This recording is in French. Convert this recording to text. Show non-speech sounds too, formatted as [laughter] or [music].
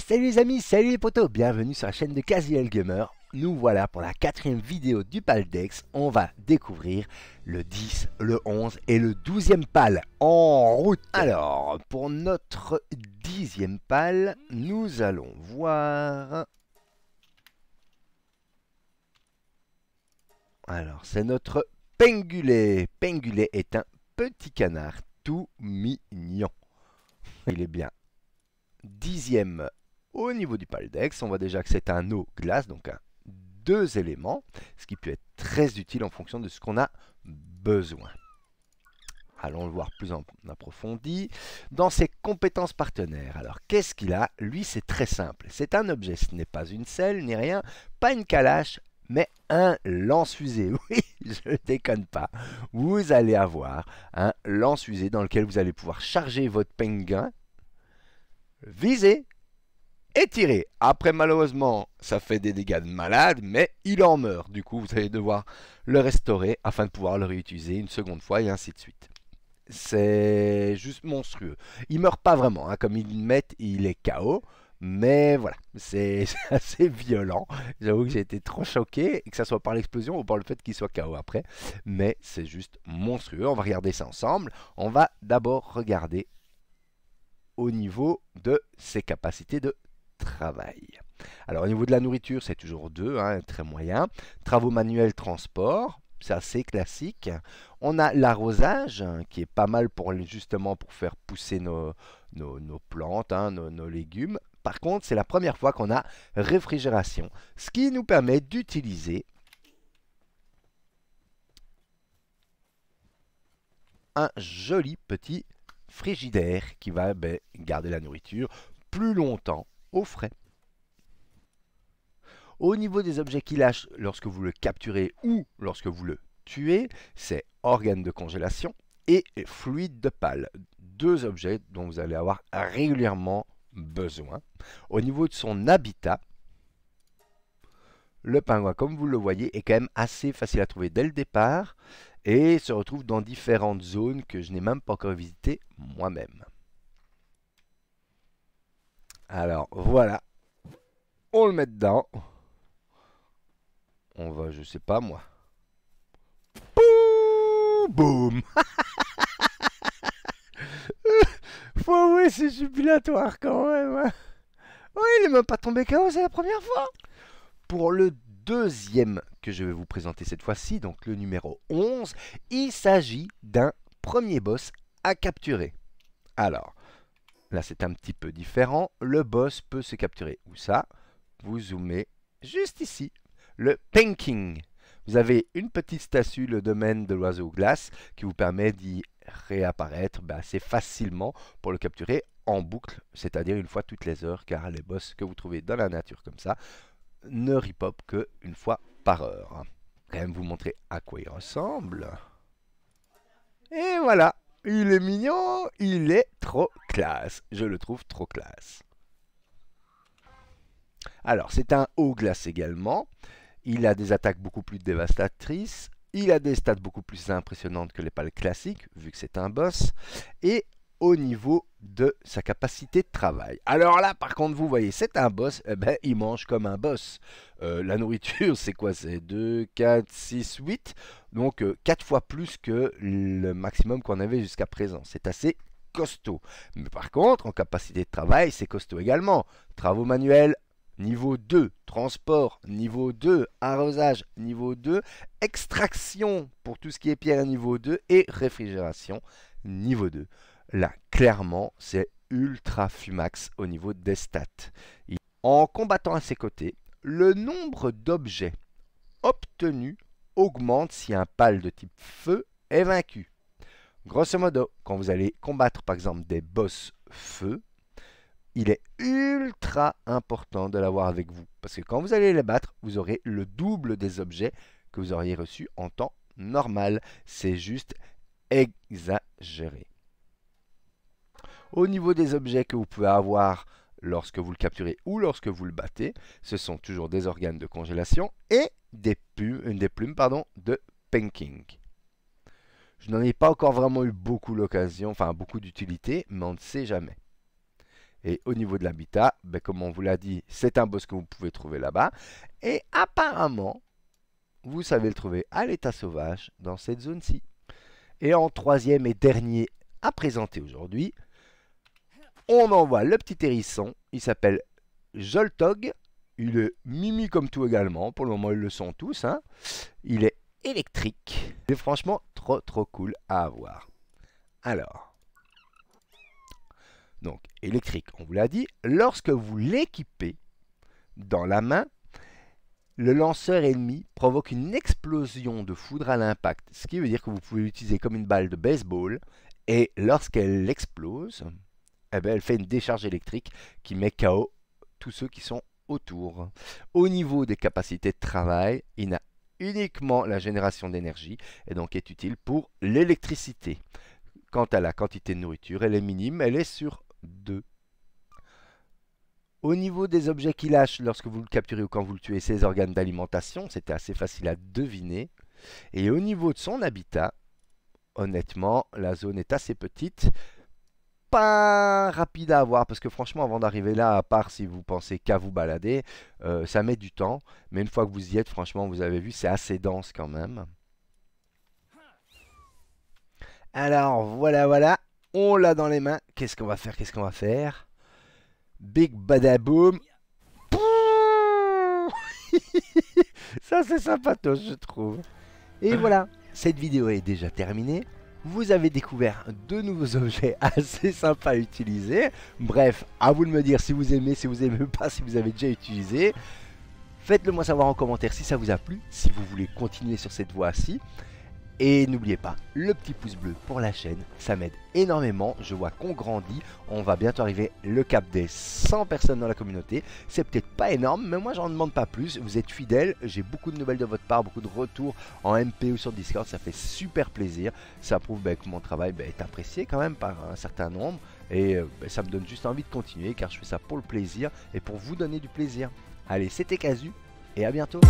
salut les amis, salut les potos, bienvenue sur la chaîne de Casual Gamer. Nous voilà pour la quatrième vidéo du Paldex. On va découvrir le 10, le 11 et le 12e pal en route. Alors, pour notre 10e pal, nous allons voir... Alors, c'est notre Pengulé. Pengulé est un petit canard tout mignon. Il est bien dixième au niveau du paldex. On voit déjà que c'est un eau glace, donc un deux éléments, ce qui peut être très utile en fonction de ce qu'on a besoin. Allons le voir plus en approfondi. Dans ses compétences partenaires, alors qu'est-ce qu'il a Lui, c'est très simple. C'est un objet, ce n'est pas une selle, ni rien, pas une calache, mais un lance-fusée. [laughs] Oui, je ne déconne pas. Vous allez avoir un lance-fusée dans lequel vous allez pouvoir charger votre penguin, viser et tirer. Après, malheureusement, ça fait des dégâts de malade, mais il en meurt. Du coup, vous allez devoir le restaurer afin de pouvoir le réutiliser une seconde fois et ainsi de suite. C'est juste monstrueux. Il meurt pas vraiment, hein. comme il mettent, il est KO. Mais voilà, [laughs] c'est assez violent. J'avoue que j'ai été trop choqué, que ce soit par l'explosion ou par le fait qu'il soit KO après. Mais c'est juste monstrueux. On va regarder ça ensemble. On va d'abord regarder au niveau de ses capacités de travail. Alors au niveau de la nourriture, c'est toujours deux, hein, très moyen. Travaux manuels, transport, c'est assez classique. On a l'arrosage, hein, qui est pas mal pour justement pour faire pousser nos, nos, plantes, hein, nos, nos légumes. Par contre, c'est la première fois qu'on a réfrigération, ce qui nous permet d'utiliser un joli petit frigidaire qui va ben, garder la nourriture plus longtemps au frais. Au niveau des objets qu'il lâche lorsque vous le capturez ou lorsque vous le tuez, c'est organes de congélation et fluide de pâle, deux objets dont vous allez avoir régulièrement besoin. Au niveau de son habitat, le pingouin, comme vous le voyez, est quand même assez facile à trouver dès le départ et se retrouve dans différentes zones que je n'ai même pas encore visitées moi-même. Alors voilà, on le met dedans. On va, je sais pas moi. Boum, boum. [laughs] Faut avouer, c'est jubilatoire quand même. Hein. Oui, il est même pas tombé KO, c'est la première fois. Pour le deuxième que je vais vous présenter cette fois-ci, donc le numéro 11, il s'agit d'un premier boss à capturer. Alors, là c'est un petit peu différent, le boss peut se capturer. Où ça Vous zoomez juste ici, le Panking. Vous avez une petite statue, le domaine de l'oiseau glace, qui vous permet d'y réapparaître bah, assez facilement pour le capturer en boucle, c'est-à-dire une fois toutes les heures, car les boss que vous trouvez dans la nature comme ça, ne ripop que une fois par heure. Quand même vous montrer à quoi il ressemble. Et voilà, il est mignon, il est trop classe. Je le trouve trop classe. Alors, c'est un haut glace également. Il a des attaques beaucoup plus dévastatrices. Il a des stats beaucoup plus impressionnantes que les pales classiques, vu que c'est un boss. Et au niveau de sa capacité de travail. Alors là, par contre, vous voyez, c'est un boss, eh ben, il mange comme un boss. Euh, la nourriture, [laughs] c'est quoi C'est 2, 4, 6, 8. Donc 4 euh, fois plus que le maximum qu'on avait jusqu'à présent. C'est assez costaud. Mais par contre, en capacité de travail, c'est costaud également. Travaux manuels, niveau 2, transport, niveau 2, arrosage, niveau 2, extraction pour tout ce qui est pierre, niveau 2, et réfrigération, niveau 2. Là, clairement, c'est ultra Fumax au niveau des stats. En combattant à ses côtés, le nombre d'objets obtenus augmente si un pal de type feu est vaincu. Grosso modo, quand vous allez combattre par exemple des boss feu, il est ultra important de l'avoir avec vous. Parce que quand vous allez les battre, vous aurez le double des objets que vous auriez reçus en temps normal. C'est juste exagéré. Au niveau des objets que vous pouvez avoir lorsque vous le capturez ou lorsque vous le battez, ce sont toujours des organes de congélation et des plumes, euh, des plumes pardon, de pinking. Je n'en ai pas encore vraiment eu beaucoup l'occasion, enfin beaucoup d'utilité, mais on ne sait jamais. Et au niveau de l'habitat, ben, comme on vous l'a dit, c'est un boss que vous pouvez trouver là-bas. Et apparemment, vous savez le trouver à l'état sauvage dans cette zone-ci. Et en troisième et dernier à présenter aujourd'hui, on envoie le petit hérisson, il s'appelle Joltog. il est mimi comme tout également, pour le moment ils le sont tous, hein. il est électrique, il franchement trop trop cool à avoir. Alors, donc électrique, on vous l'a dit, lorsque vous l'équipez dans la main, le lanceur ennemi provoque une explosion de foudre à l'impact, ce qui veut dire que vous pouvez l'utiliser comme une balle de baseball, et lorsqu'elle explose, eh ben, elle fait une décharge électrique qui met KO tous ceux qui sont autour. Au niveau des capacités de travail, il n'a uniquement la génération d'énergie et donc est utile pour l'électricité. Quant à la quantité de nourriture, elle est minime, elle est sur 2. Au niveau des objets qu'il lâche lorsque vous le capturez ou quand vous le tuez, ses organes d'alimentation, c'était assez facile à deviner. Et au niveau de son habitat, honnêtement, la zone est assez petite pas rapide à avoir parce que franchement avant d'arriver là à part si vous pensez qu'à vous balader euh, ça met du temps mais une fois que vous y êtes franchement vous avez vu c'est assez dense quand même alors voilà voilà on l'a dans les mains qu'est-ce qu'on va faire qu'est-ce qu'on va faire big badaboom [laughs] ça c'est toi je trouve et voilà cette vidéo est déjà terminée vous avez découvert de nouveaux [laughs] objets assez sympas à utiliser. Bref, à vous de me dire si vous aimez, si vous aimez [laughs] pas, si vous avez déjà utilisé. Faites-le moi savoir en commentaire si ça vous a plu, si vous voulez continuer sur cette voie-ci. Et n'oubliez pas, le petit pouce bleu pour la chaîne, ça m'aide énormément, je vois qu'on grandit, on va bientôt arriver le cap des 100 personnes dans la communauté, c'est peut-être pas énorme, mais moi j'en demande pas plus, vous êtes fidèles, j'ai beaucoup de nouvelles de votre part, beaucoup de retours en MP ou sur Discord, ça fait super plaisir, ça prouve bah, que mon travail bah, est apprécié quand même par un certain nombre, et euh, bah, ça me donne juste envie de continuer, car je fais ça pour le plaisir, et pour vous donner du plaisir. Allez, c'était Casu, et à bientôt